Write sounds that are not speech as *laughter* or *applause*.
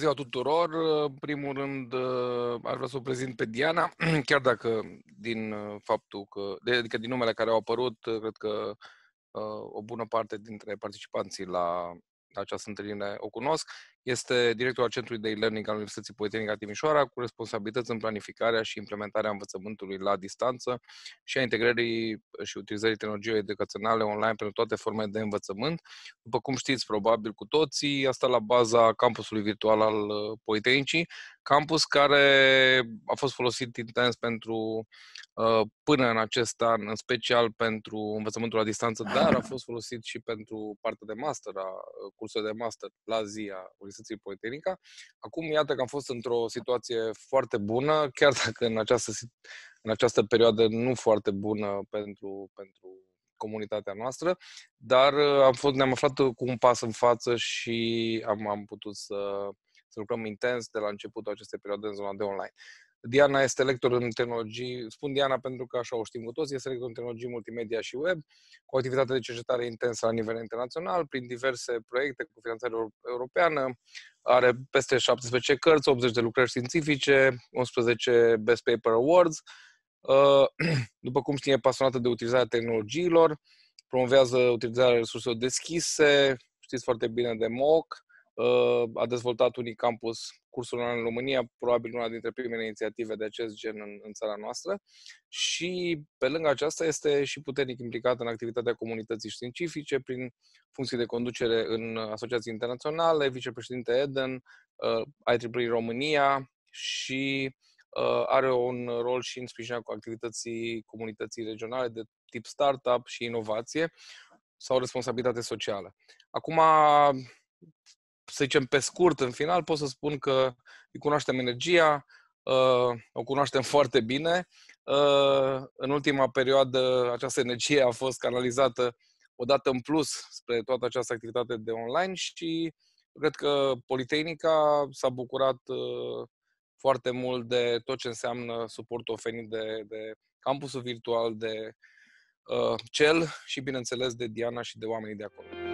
ziua tuturor! În primul rând, uh, aș vrea să o prezint pe Diana, *clears throat* chiar dacă din uh, faptul că, adică din numele care au apărut, uh, cred că o bună parte dintre participanții la această întâlnire o cunosc. Este directorul Centrului de e-learning al Universității Politehnica Timișoara, cu responsabilități în planificarea și implementarea învățământului la distanță și a integrării și utilizării tehnologiei educaționale online pentru toate formele de învățământ. După cum știți, probabil cu toții, asta la baza campusului virtual al uh, Politehnicii, campus care a fost folosit intens pentru uh, până în acest an, în special pentru învățământul la distanță, dar a fost folosit și pentru partea de master, a uh, de master la zi a Găsiții Poeterica. Acum, iată că am fost într-o situație foarte bună, chiar dacă în această, în această perioadă nu foarte bună pentru, pentru comunitatea noastră, dar uh, am fost, ne-am aflat cu un pas în față și am, am putut să, să lucrăm intens de la începutul acestei perioade în zona de online. Diana este lector în tehnologii, spun Diana pentru că așa o știm cu toți, este lector în tehnologii multimedia și web, cu activitate de cercetare intensă la nivel internațional, prin diverse proiecte cu finanțare europeană, are peste 17 cărți, 80 de lucrări științifice, 11 Best Paper Awards, uh, *clears throat* după cum știm, e pasionată de utilizarea tehnologiilor, promovează utilizarea resurselor deschise, știți foarte bine de MOOC, a dezvoltat Unicampus cursul online în România, probabil una dintre primele inițiative de acest gen în, în țara noastră și pe lângă aceasta este și puternic implicat în activitatea comunității științifice prin funcții de conducere în asociații internaționale, vicepreședinte EDEN, uh, IEEE România și uh, are un rol și în sprijinirea cu activității comunității regionale de tip startup și inovație sau responsabilitate socială. Acum, să zicem, pe scurt, în final, pot să spun că îi cunoaștem energia, uh, o cunoaștem *laughs* foarte bine. Uh, în ultima perioadă, această energie a fost canalizată odată în plus spre toată această activitate de online și cred că Politehnica s-a bucurat uh, foarte mult de tot ce înseamnă suportul ofenit de, de campusul virtual, de uh, cel și, bineînțeles, de Diana și de oamenii de acolo.